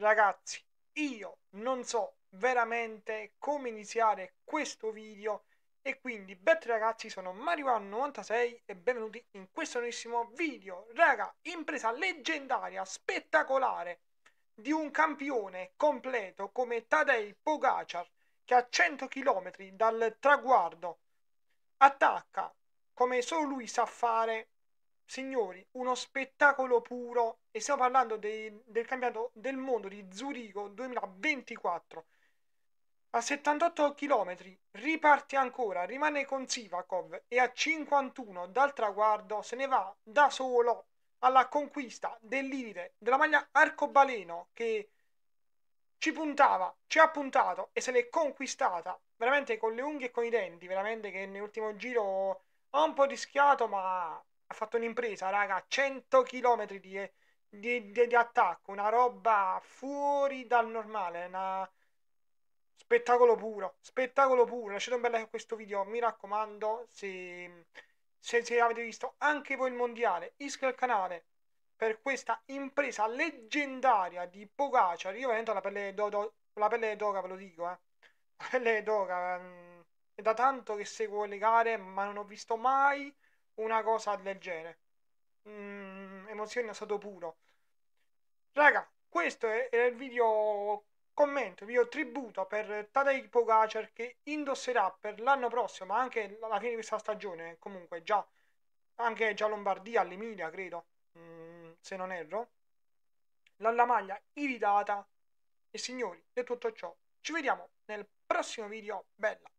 Ragazzi, io non so veramente come iniziare questo video e quindi, bet ragazzi, sono Mario96 e benvenuti in questo nuovissimo video. Raga, impresa leggendaria, spettacolare, di un campione completo come Tadei Pogacar, che a 100 km dal traguardo attacca, come solo lui sa fare, Signori, uno spettacolo puro e stiamo parlando dei, del campionato del mondo di Zurigo 2024. A 78 km riparte ancora, rimane con Sivakov e a 51 dal traguardo se ne va da solo alla conquista dell'iride della maglia arcobaleno che ci puntava, ci ha puntato e se l'è conquistata veramente con le unghie e con i denti, veramente che nell'ultimo giro ha un po' rischiato ma ha fatto un'impresa, raga, 100 km di, di, di, di attacco, una roba fuori dal normale, una... spettacolo puro, spettacolo puro, lasciate un bel like a questo video, mi raccomando, se, se, se avete visto anche voi il mondiale, iscrivetevi al canale per questa impresa leggendaria di Pogacar, io veramente la pelle, do, do, la pelle d'oca ve lo dico, eh. la pelle d'oca, mm, è da tanto che seguo le gare ma non ho visto mai una cosa del genere. Mm, emozione a stato puro. Raga, questo era il video commento, video tributo per Tadej Pogacar che indosserà per l'anno prossimo, anche alla fine di questa stagione, comunque già, anche già Lombardia, all'Emilia credo, mm, se non erro, la maglia iridata. E signori, è tutto ciò. Ci vediamo nel prossimo video. Bella!